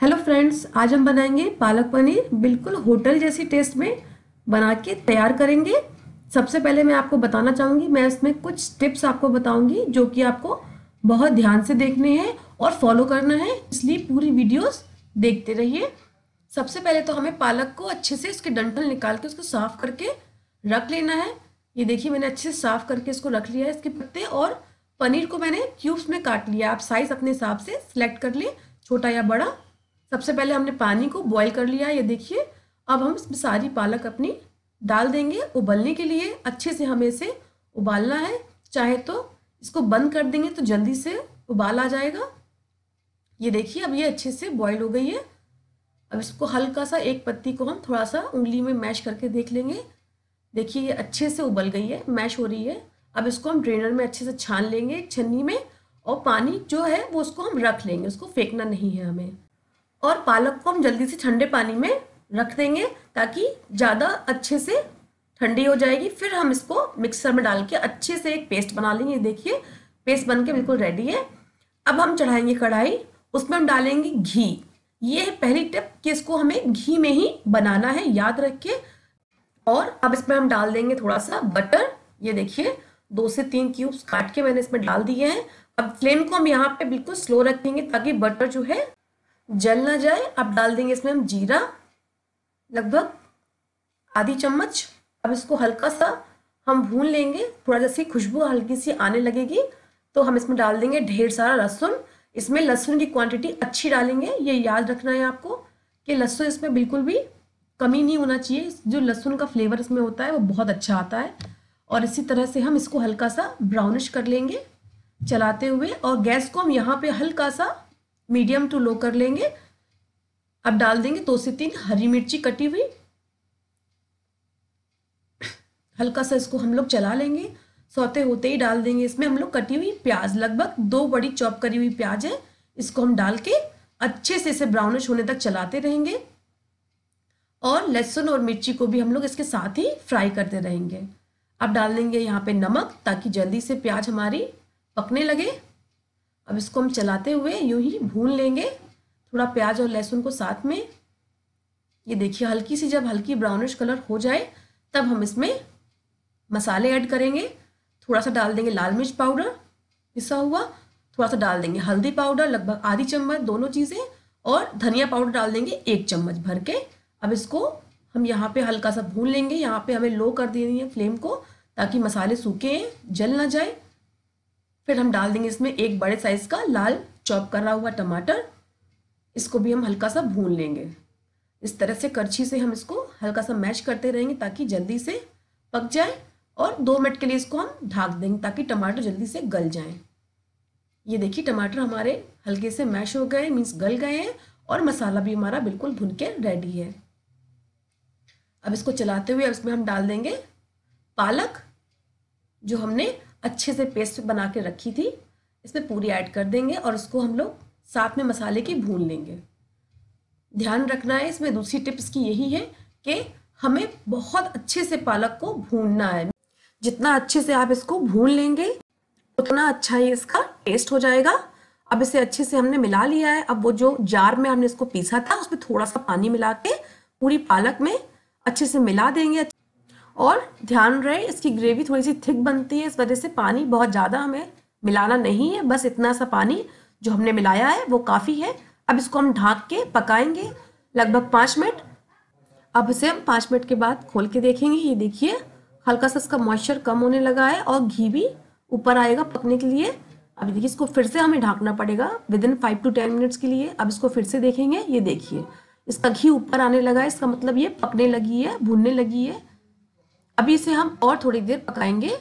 hello friends आज हम बनाएंगे पालक पनीर बिल्कुल होटल जैसी टेस्ट में बना के तैयार करेंगे सबसे पहले मैं आपको बताना चाहूँगी मैं इसमें कुछ टिप्स आपको बताऊँगी जो कि आपको बहुत ध्यान से देखने हैं और फॉलो करना है इसलिए पूरी वीडियोस देखते रहिए सबसे पहले तो हमें पालक को अच्छे से उसके डंठल निकाल के उसको साफ़ करके रख लेना है ये देखिए मैंने अच्छे से साफ़ करके इसको रख लिया है इसके पत्ते और पनीर को मैंने क्यूब्स में काट लिया आप साइज़ अपने हिसाब से सिलेक्ट कर लें छोटा या बड़ा सबसे पहले हमने पानी को बॉईल कर लिया ये देखिए अब हम इसमें सारी पालक अपनी डाल देंगे उबलने के लिए अच्छे से हमें इसे उबालना है चाहे तो इसको बंद कर देंगे तो जल्दी से उबाल आ जाएगा ये देखिए अब ये अच्छे से बॉईल हो गई है अब इसको हल्का सा एक पत्ती को हम थोड़ा सा उंगली में मैश करके देख लेंगे देखिए ये अच्छे से उबल गई है मैश हो रही है अब इसको हम ड्रेनर में अच्छे से छान लेंगे छन्नी में और पानी जो है वो उसको हम रख लेंगे उसको फेंकना नहीं है हमें और पालक को हम जल्दी से ठंडे पानी में रख देंगे ताकि ज़्यादा अच्छे से ठंडी हो जाएगी फिर हम इसको मिक्सर में डाल के अच्छे से एक पेस्ट बना लेंगे देखिए पेस्ट बन के बिल्कुल रेडी है अब हम चढ़ाएंगे कढ़ाई उसमें हम डालेंगे घी ये है पहली टिप कि इसको हमें घी में ही बनाना है याद रख के और अब इसमें हम डाल देंगे थोड़ा सा बटर ये देखिए दो से तीन क्यूब्स काट के मैंने इसमें डाल दिए हैं अब फ्लेम को हम यहाँ पे बिल्कुल स्लो रखेंगे ताकि बटर जो है जल ना जाए अब डाल देंगे इसमें हम जीरा लगभग आधी चम्मच अब इसको हल्का सा हम भून लेंगे थोड़ा जैसी खुशबू हल्की सी आने लगेगी तो हम इसमें डाल देंगे ढेर सारा लहसुन इसमें लहसुन की क्वांटिटी अच्छी डालेंगे ये याद रखना है आपको कि लहसुन इसमें बिल्कुल भी कमी नहीं होना चाहिए जो लहसुन का फ्लेवर इसमें होता है वो बहुत अच्छा आता है और इसी तरह से हम इसको हल्का सा ब्राउनिश कर लेंगे चलाते हुए और गैस को हम यहाँ पे हल्का सा मीडियम टू लो कर लेंगे अब डाल देंगे दो से तीन हरी मिर्ची कटी हुई हल्का सा इसको हम लोग चला लेंगे सौते होते ही डाल देंगे इसमें हम लोग कटी हुई प्याज लगभग दो बड़ी चॉप करी हुई प्याज है इसको हम डाल के अच्छे से इसे ब्राउनिश होने तक चलाते रहेंगे और लहसुन और मिर्ची को भी हम लोग इसके साथ ही फ्राई करते रहेंगे अब डाल देंगे यहाँ पे नमक ताकि जल्दी से प्याज हमारी पकने लगे अब इसको हम चलाते हुए यूं ही भून लेंगे थोड़ा प्याज और लहसुन को साथ में ये देखिए हल्की सी जब हल्की ब्राउनिश कलर हो जाए तब हम इसमें मसाले ऐड करेंगे थोड़ा सा डाल देंगे लाल मिर्च पाउडर पिसा हुआ थोड़ा सा डाल देंगे हल्दी पाउडर लगभग आधी चम्मच दोनों चीज़ें और धनिया पाउडर डाल देंगे एक चम्मच भर के अब इसको हम यहाँ पे हल्का सा भून लेंगे यहाँ पे हमें लो कर देनी है फ्लेम को ताकि मसाले सूखे जल ना जाए फिर हम डाल देंगे इसमें एक बड़े साइज का लाल चॉप करा हुआ टमाटर इसको भी हम हल्का सा भून लेंगे इस तरह से करछी से हम इसको हल्का सा मैश करते रहेंगे ताकि जल्दी से पक जाए और दो मिनट के लिए इसको हम ढाक देंगे ताकि टमाटर जल्दी से गल जाए ये देखिए टमाटर हमारे हल्के से मैश हो गए मीन्स गल गए हैं और मसाला भी हमारा बिल्कुल भुन के रेडी है अब इसको चलाते हुए अब इसमें हम डाल देंगे पालक जो हमने अच्छे से पेस्ट बना के रखी थी इसमें पूरी ऐड कर देंगे और उसको हम लोग साथ में मसाले की भून लेंगे ध्यान रखना है इसमें दूसरी टिप्स की यही है कि हमें बहुत अच्छे से पालक को भूनना है जितना अच्छे से आप इसको भून लेंगे उतना अच्छा ही इसका टेस्ट हो जाएगा अब इसे अच्छे से हमने मिला लिया है अब वो जो जार में हमने इसको पीसा था उसमें थोड़ा सा पानी मिला के पूरी पालक में अच्छे से मिला देंगे और ध्यान रहे इसकी ग्रेवी थोड़ी सी थिक बनती है इस वजह से पानी बहुत ज़्यादा हमें मिलाना नहीं है बस इतना सा पानी जो हमने मिलाया है वो काफ़ी है अब इसको हम ढाँक के पकाएंगे लगभग पाँच मिनट अब इसे हम पाँच मिनट के बाद खोल के देखेंगे ये देखिए हल्का सा इसका मॉइस्चर कम होने लगा है और घी भी ऊपर आएगा पकने के लिए अब देखिए इसको फिर से हमें ढाँकना पड़ेगा within five to ten minutes के लिए अब इसको फिर से देखेंगे ये देखिए इसका घी ऊपर आने लगा है इसका मतलब ये पकने लगी है भूनने लगी है अभी इसे हम और थोड़ी देर पकाएंगे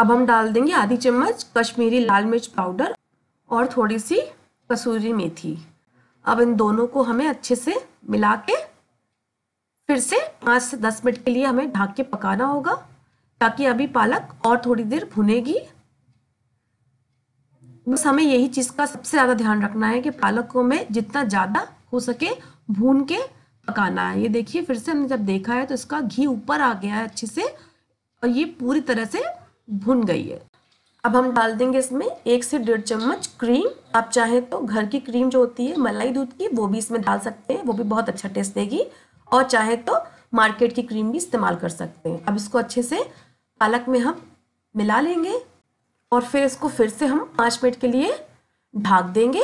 अब हम डाल देंगे आधी चम्मच कश्मीरी लाल मिर्च पाउडर और थोड़ी सी कसूरी मेथी अब इन दोनों को हमें अच्छे से मिला के फिर से पाँच से दस मिनट के लिए हमें ढाक के पकाना होगा ताकि अभी पालक और थोड़ी देर भुनेगी बस हमें यही चीज़ का सबसे ज़्यादा ध्यान रखना है कि पालक को हमें जितना ज़्यादा हो सके भून के पकाना है ये देखिए फिर से हमने जब देखा है तो इसका घी ऊपर आ गया है अच्छे से और ये पूरी तरह से भुन गई है अब हम डाल देंगे इसमें एक से डेढ़ चम्मच क्रीम आप चाहें तो घर की क्रीम जो होती है मलाई दूध की वो भी इसमें डाल सकते हैं वो भी बहुत अच्छा टेस्ट देगी और चाहे तो मार्केट की क्रीम भी इस्तेमाल कर सकते हैं अब इसको अच्छे से पालक में हम मिला लेंगे और फिर इसको फिर से हम पाँच मिनट के लिए ढाक देंगे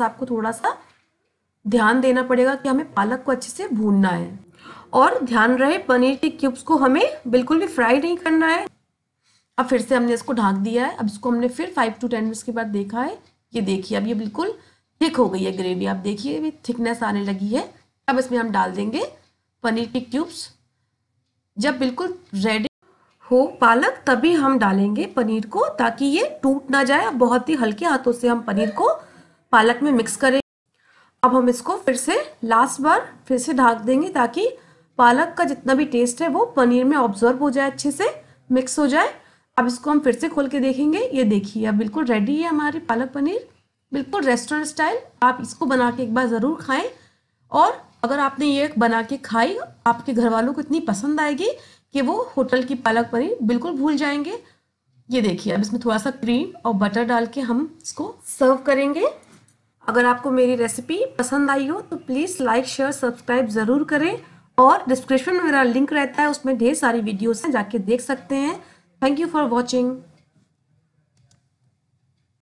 आपको थोड़ा सा ध्यान देना पड़ेगा कि हमें पालक को अच्छे से भूनना है और ध्यान रहे पनीर के क्यूब्स को हमें बिल्कुल भी फ्राई नहीं करना है अब फिर से हमने इसको ढाँक दिया है अब इसको हमने फिर फाइव टू टेन मिनट्स के बाद देखा है ये देखिए अब ये बिल्कुल थिक हो गई है ग्रेवी आप देखिए भी थिकनेस आने लगी है अब इसमें हम डाल देंगे पनीर के क्यूब्स जब बिल्कुल रेडी हो पालक तभी हम डालेंगे पनीर को ताकि ये टूट ना जाए बहुत ही हल्के हाथों से हम पनीर को पालक में मिक्स करें अब हम इसको फिर से लास्ट बार फिर से ढाक देंगे ताकि पालक का जितना भी टेस्ट है वो पनीर में ऑब्जर्व हो जाए अच्छे से मिक्स हो जाए अब इसको हम फिर से खोल के देखेंगे ये देखिए अब बिल्कुल रेडी है हमारी पालक पनीर बिल्कुल रेस्टोरेंट स्टाइल आप इसको बना के एक बार ज़रूर खाएं और अगर आपने ये बना के खाई आपके घर वालों को इतनी पसंद आएगी कि वो होटल की पालक पनीर बिल्कुल भूल जाएंगे ये देखिए अब इसमें थोड़ा सा क्रीम और बटर डाल के हम इसको सर्व करेंगे अगर आपको मेरी रेसिपी पसंद आई हो तो प्लीज़ लाइक शेयर सब्सक्राइब ज़रूर करें और डिस्क्रिप्शन में मेरा लिंक रहता है उसमें ढेर सारी वीडियोस हैं जाके देख सकते हैं थैंक यू फॉर वॉचिंग